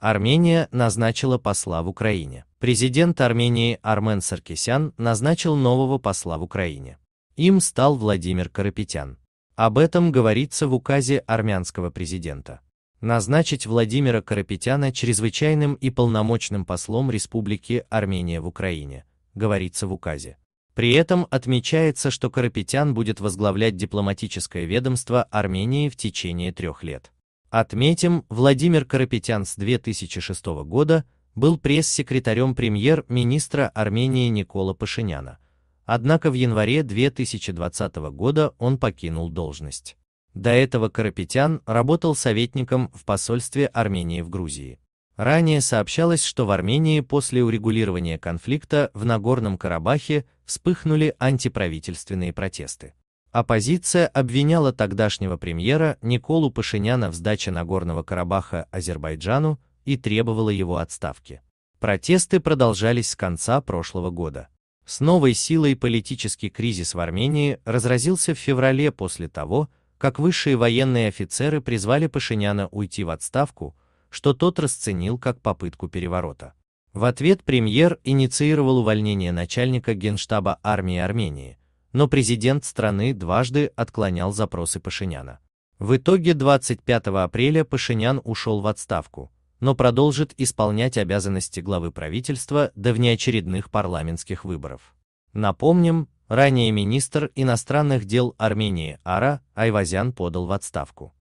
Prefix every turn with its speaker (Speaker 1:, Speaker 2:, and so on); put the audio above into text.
Speaker 1: Армения назначила посла в Украине. Президент Армении Армен Саркисян назначил нового посла в Украине. Им стал Владимир Карапетян. Об этом говорится в указе армянского президента. Назначить Владимира Карапетяна чрезвычайным и полномочным послом Республики Армения в Украине, говорится в указе. При этом отмечается, что Карапетян будет возглавлять дипломатическое ведомство Армении в течение трех лет. Отметим, Владимир Карапетян с 2006 года был пресс-секретарем премьер-министра Армении Никола Пашиняна, однако в январе 2020 года он покинул должность. До этого Карапетян работал советником в посольстве Армении в Грузии. Ранее сообщалось, что в Армении после урегулирования конфликта в Нагорном Карабахе вспыхнули антиправительственные протесты. Оппозиция обвиняла тогдашнего премьера Николу Пашиняна в сдаче Нагорного Карабаха Азербайджану и требовала его отставки. Протесты продолжались с конца прошлого года. С новой силой политический кризис в Армении разразился в феврале после того, как высшие военные офицеры призвали Пашиняна уйти в отставку, что тот расценил как попытку переворота. В ответ премьер инициировал увольнение начальника Генштаба армии Армении, но президент страны дважды отклонял запросы Пашиняна. В итоге 25 апреля Пашинян ушел в отставку, но продолжит исполнять обязанности главы правительства до внеочередных парламентских выборов. Напомним, ранее министр иностранных дел Армении Ара Айвазян подал в отставку.